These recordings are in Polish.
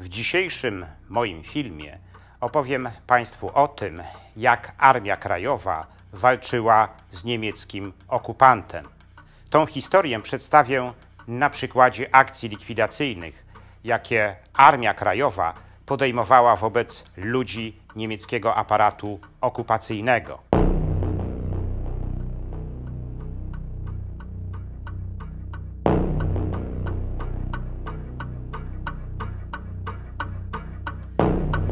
W dzisiejszym moim filmie opowiem Państwu o tym, jak Armia Krajowa walczyła z niemieckim okupantem. Tą historię przedstawię na przykładzie akcji likwidacyjnych, jakie Armia Krajowa podejmowała wobec ludzi niemieckiego aparatu okupacyjnego.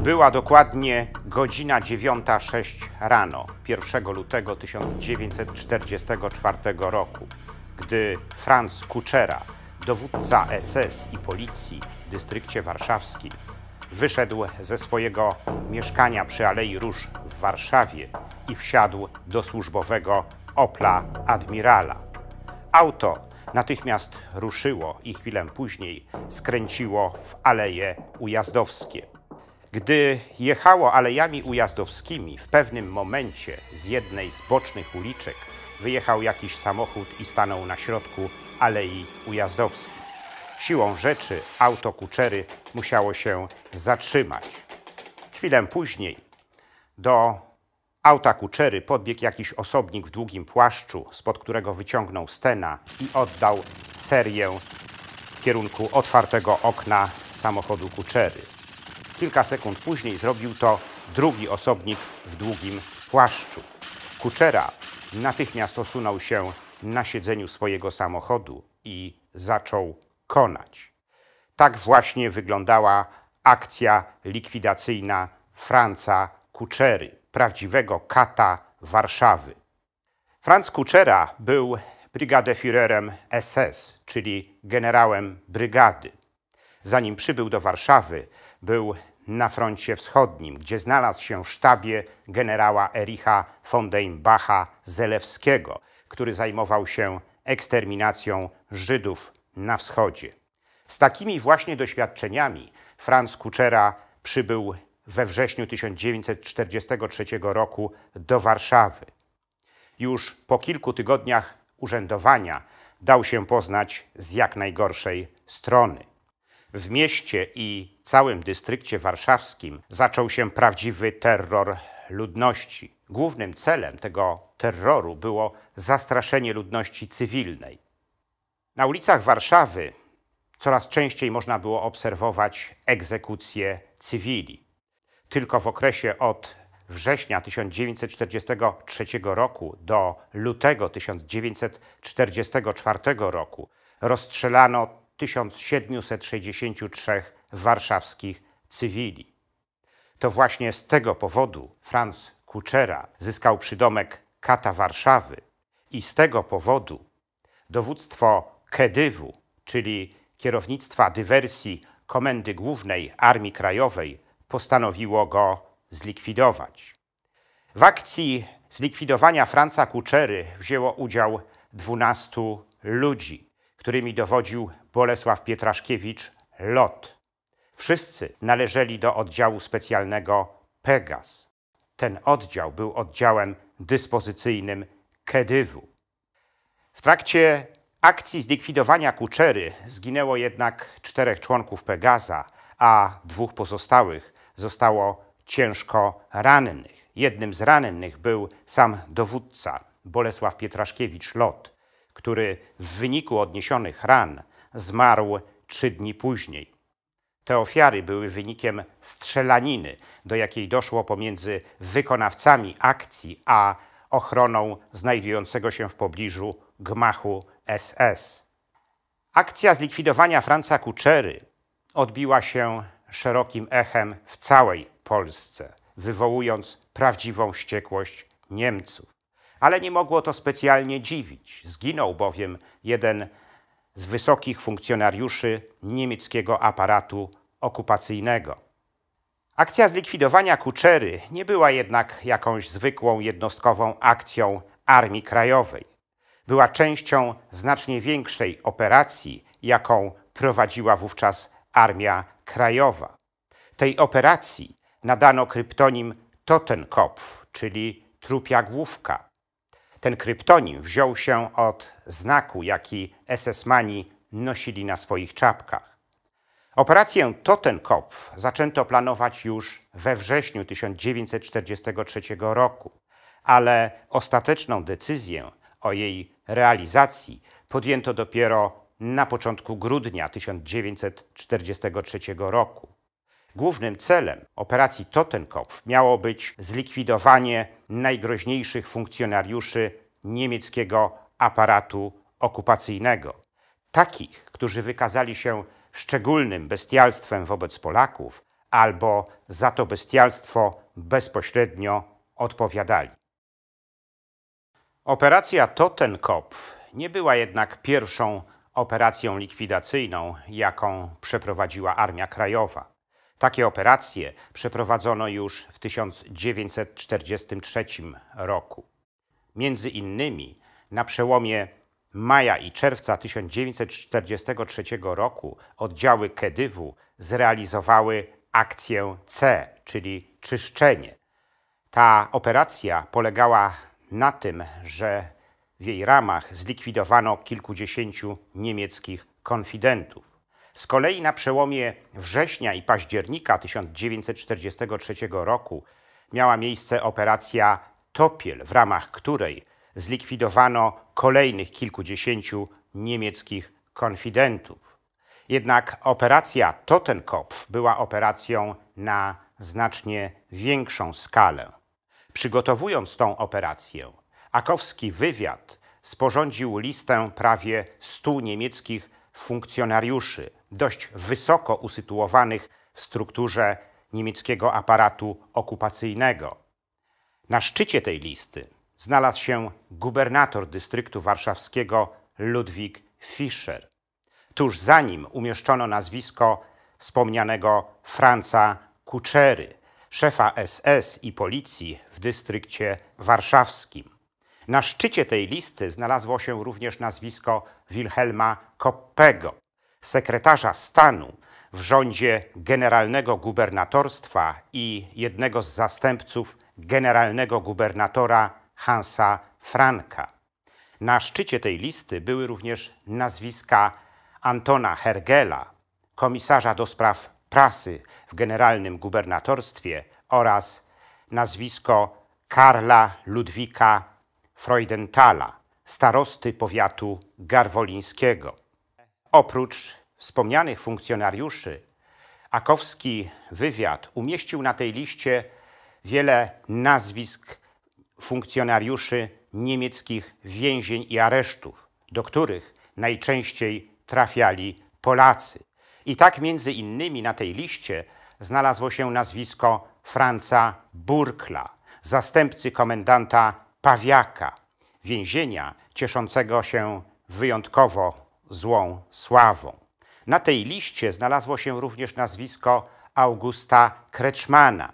Była dokładnie godzina 9.06 rano 1 lutego 1944 roku, gdy Franz Kuczera, dowódca SS i policji w dystrykcie warszawskim, wyszedł ze swojego mieszkania przy Alei Róż w Warszawie i wsiadł do służbowego Opla Admirala. Auto natychmiast ruszyło i chwilę później skręciło w Aleje Ujazdowskie. Gdy jechało alejami ujazdowskimi, w pewnym momencie z jednej z bocznych uliczek wyjechał jakiś samochód i stanął na środku alei ujazdowskiej. Siłą rzeczy auto kuczery musiało się zatrzymać. Chwilę później do auta kuczery podbiegł jakiś osobnik w długim płaszczu, spod którego wyciągnął Stena i oddał serię w kierunku otwartego okna samochodu kuczery. Kilka sekund później zrobił to drugi osobnik w długim płaszczu. Kuczera natychmiast osunął się na siedzeniu swojego samochodu i zaczął konać. Tak właśnie wyglądała akcja likwidacyjna Franca Kuczery, prawdziwego kata Warszawy. Franz Kuczera był brigadefirerem SS, czyli generałem brygady. Zanim przybył do Warszawy, był na froncie wschodnim, gdzie znalazł się w sztabie generała Ericha von bacha Zelewskiego, który zajmował się eksterminacją Żydów na wschodzie. Z takimi właśnie doświadczeniami Franz Kuczera przybył we wrześniu 1943 roku do Warszawy. Już po kilku tygodniach urzędowania dał się poznać z jak najgorszej strony. W mieście i całym dystrykcie warszawskim zaczął się prawdziwy terror ludności. Głównym celem tego terroru było zastraszenie ludności cywilnej. Na ulicach Warszawy coraz częściej można było obserwować egzekucje cywili. Tylko w okresie od września 1943 roku do lutego 1944 roku rozstrzelano 1763 warszawskich cywili. To właśnie z tego powodu Franz Kuczera zyskał przydomek Kata Warszawy i z tego powodu dowództwo Kedywu, czyli kierownictwa dywersji Komendy Głównej Armii Krajowej, postanowiło go zlikwidować. W akcji zlikwidowania Franca Kuczery wzięło udział 12 ludzi którymi dowodził Bolesław Pietraszkiewicz, LOT. Wszyscy należeli do oddziału specjalnego Pegas. Ten oddział był oddziałem dyspozycyjnym Kedywu. W trakcie akcji zlikwidowania Kuczery zginęło jednak czterech członków Pegaza, a dwóch pozostałych zostało ciężko rannych. Jednym z rannych był sam dowódca Bolesław Pietraszkiewicz Lot który w wyniku odniesionych ran zmarł trzy dni później. Te ofiary były wynikiem strzelaniny, do jakiej doszło pomiędzy wykonawcami akcji a ochroną znajdującego się w pobliżu gmachu SS. Akcja zlikwidowania Franca Kuczery odbiła się szerokim echem w całej Polsce, wywołując prawdziwą wściekłość Niemców ale nie mogło to specjalnie dziwić. Zginął bowiem jeden z wysokich funkcjonariuszy niemieckiego aparatu okupacyjnego. Akcja zlikwidowania Kuczery nie była jednak jakąś zwykłą, jednostkową akcją Armii Krajowej. Była częścią znacznie większej operacji, jaką prowadziła wówczas Armia Krajowa. Tej operacji nadano kryptonim Totenkopf, czyli trupia główka. Ten kryptonim wziął się od znaku, jaki SS-mani nosili na swoich czapkach. Operację Totenkopf zaczęto planować już we wrześniu 1943 roku, ale ostateczną decyzję o jej realizacji podjęto dopiero na początku grudnia 1943 roku. Głównym celem operacji Totenkopf miało być zlikwidowanie najgroźniejszych funkcjonariuszy niemieckiego aparatu okupacyjnego. Takich, którzy wykazali się szczególnym bestialstwem wobec Polaków albo za to bestialstwo bezpośrednio odpowiadali. Operacja Totenkopf nie była jednak pierwszą operacją likwidacyjną, jaką przeprowadziła Armia Krajowa. Takie operacje przeprowadzono już w 1943 roku. Między innymi na przełomie maja i czerwca 1943 roku oddziały Kedywu zrealizowały akcję C, czyli czyszczenie. Ta operacja polegała na tym, że w jej ramach zlikwidowano kilkudziesięciu niemieckich konfidentów. Z kolei na przełomie września i października 1943 roku miała miejsce operacja Topiel, w ramach której zlikwidowano kolejnych kilkudziesięciu niemieckich konfidentów. Jednak operacja Totenkopf była operacją na znacznie większą skalę. Przygotowując tą operację, akowski wywiad sporządził listę prawie 100 niemieckich funkcjonariuszy, dość wysoko usytuowanych w strukturze niemieckiego aparatu okupacyjnego. Na szczycie tej listy znalazł się gubernator dystryktu warszawskiego Ludwik Fischer. Tuż za nim umieszczono nazwisko wspomnianego Franca Kuczery, szefa SS i policji w dystrykcie warszawskim. Na szczycie tej listy znalazło się również nazwisko Wilhelma Koppego, sekretarza stanu w rządzie generalnego gubernatorstwa i jednego z zastępców generalnego gubernatora Hansa Franka. Na szczycie tej listy były również nazwiska Antona Hergela, komisarza do spraw prasy w generalnym gubernatorstwie oraz nazwisko Karla Ludwika Freudenthala, starosty powiatu garwolińskiego. Oprócz wspomnianych funkcjonariuszy, akowski wywiad umieścił na tej liście wiele nazwisk funkcjonariuszy niemieckich więzień i aresztów, do których najczęściej trafiali Polacy. I tak między innymi na tej liście znalazło się nazwisko Franca Burkla, zastępcy komendanta Pawiaka, więzienia cieszącego się wyjątkowo złą sławą. Na tej liście znalazło się również nazwisko Augusta Kreczmana,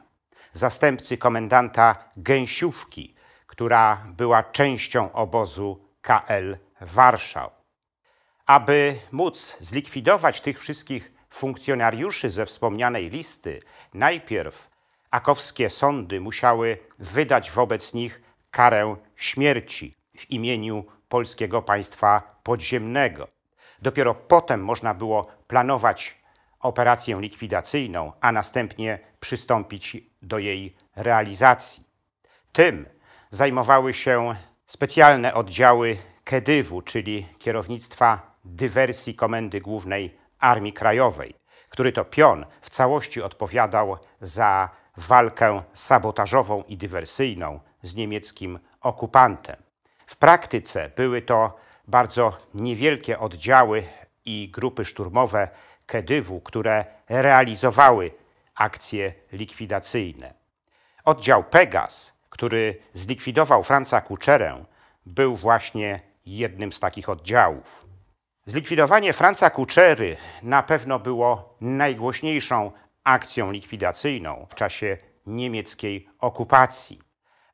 zastępcy komendanta Gęsiówki, która była częścią obozu KL Warszał. Aby móc zlikwidować tych wszystkich funkcjonariuszy ze wspomnianej listy, najpierw akowskie sądy musiały wydać wobec nich karę śmierci w imieniu polskiego państwa podziemnego. Dopiero potem można było planować operację likwidacyjną, a następnie przystąpić do jej realizacji. Tym zajmowały się specjalne oddziały Kedywu, czyli kierownictwa dywersji Komendy Głównej Armii Krajowej, który to pion w całości odpowiadał za walkę sabotażową i dywersyjną z niemieckim okupantem. W praktyce były to bardzo niewielkie oddziały i grupy szturmowe Kedywu, które realizowały akcje likwidacyjne. Oddział Pegas, który zlikwidował Franca Kuczerę, był właśnie jednym z takich oddziałów. Zlikwidowanie Franca Kuczery na pewno było najgłośniejszą akcją likwidacyjną w czasie niemieckiej okupacji.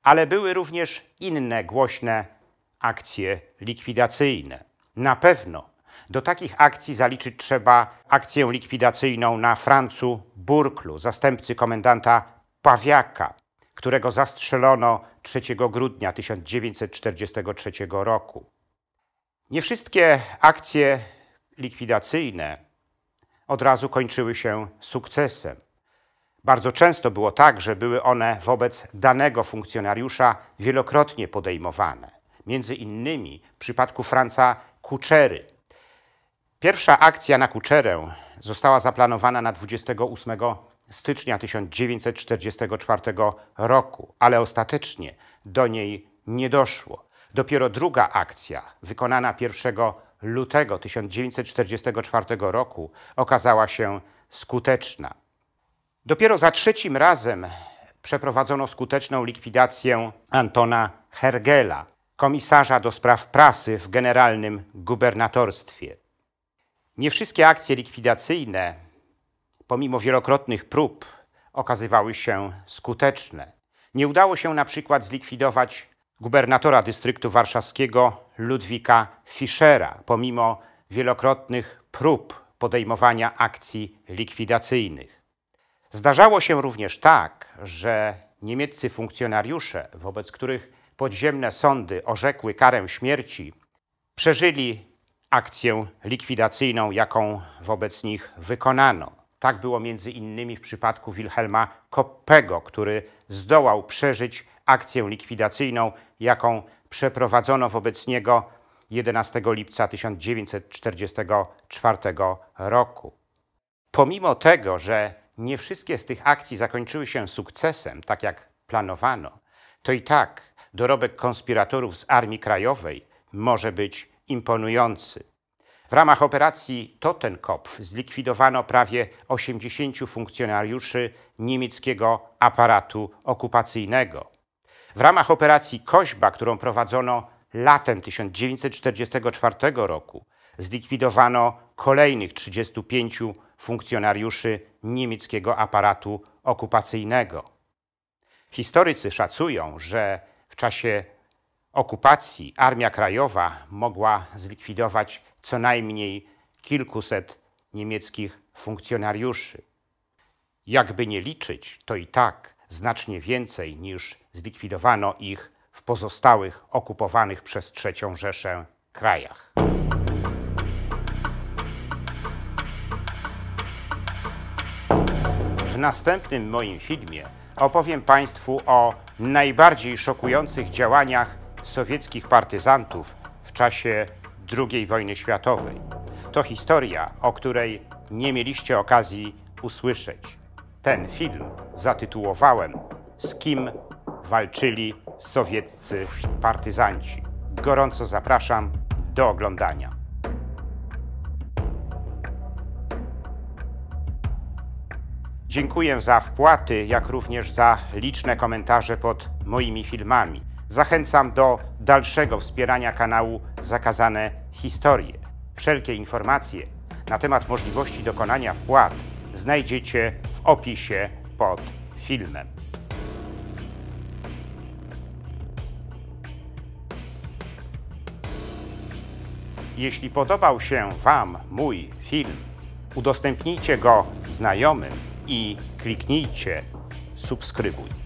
Ale były również inne głośne akcje likwidacyjne. Na pewno do takich akcji zaliczyć trzeba akcję likwidacyjną na Francu Burklu, zastępcy komendanta Pawiaka, którego zastrzelono 3 grudnia 1943 roku. Nie wszystkie akcje likwidacyjne od razu kończyły się sukcesem. Bardzo często było tak, że były one wobec danego funkcjonariusza wielokrotnie podejmowane między innymi w przypadku Franca Kuczery. Pierwsza akcja na Kuczerę została zaplanowana na 28 stycznia 1944 roku, ale ostatecznie do niej nie doszło. Dopiero druga akcja, wykonana 1 lutego 1944 roku, okazała się skuteczna. Dopiero za trzecim razem przeprowadzono skuteczną likwidację Antona Hergela komisarza do spraw prasy w generalnym gubernatorstwie. Nie wszystkie akcje likwidacyjne, pomimo wielokrotnych prób, okazywały się skuteczne. Nie udało się na przykład zlikwidować gubernatora dystryktu warszawskiego Ludwika Fischera, pomimo wielokrotnych prób podejmowania akcji likwidacyjnych. Zdarzało się również tak, że niemieccy funkcjonariusze, wobec których podziemne sądy orzekły karę śmierci, przeżyli akcję likwidacyjną, jaką wobec nich wykonano. Tak było między innymi w przypadku Wilhelma Koppego, który zdołał przeżyć akcję likwidacyjną, jaką przeprowadzono wobec niego 11 lipca 1944 roku. Pomimo tego, że nie wszystkie z tych akcji zakończyły się sukcesem, tak jak planowano, to i tak dorobek konspiratorów z Armii Krajowej może być imponujący. W ramach operacji Totenkopf zlikwidowano prawie 80 funkcjonariuszy niemieckiego aparatu okupacyjnego. W ramach operacji Koźba, którą prowadzono latem 1944 roku, zlikwidowano kolejnych 35 funkcjonariuszy niemieckiego aparatu okupacyjnego. Historycy szacują, że czasie okupacji Armia Krajowa mogła zlikwidować co najmniej kilkuset niemieckich funkcjonariuszy. Jakby nie liczyć, to i tak znacznie więcej niż zlikwidowano ich w pozostałych okupowanych przez III Rzeszę krajach. W następnym moim filmie opowiem Państwu o najbardziej szokujących działaniach sowieckich partyzantów w czasie II wojny światowej. To historia, o której nie mieliście okazji usłyszeć. Ten film zatytułowałem Z kim walczyli sowieccy partyzanci. Gorąco zapraszam do oglądania. Dziękuję za wpłaty, jak również za liczne komentarze pod moimi filmami. Zachęcam do dalszego wspierania kanału Zakazane Historie. Wszelkie informacje na temat możliwości dokonania wpłat znajdziecie w opisie pod filmem. Jeśli podobał się Wam mój film, udostępnijcie go znajomym i kliknijcie subskrybuj.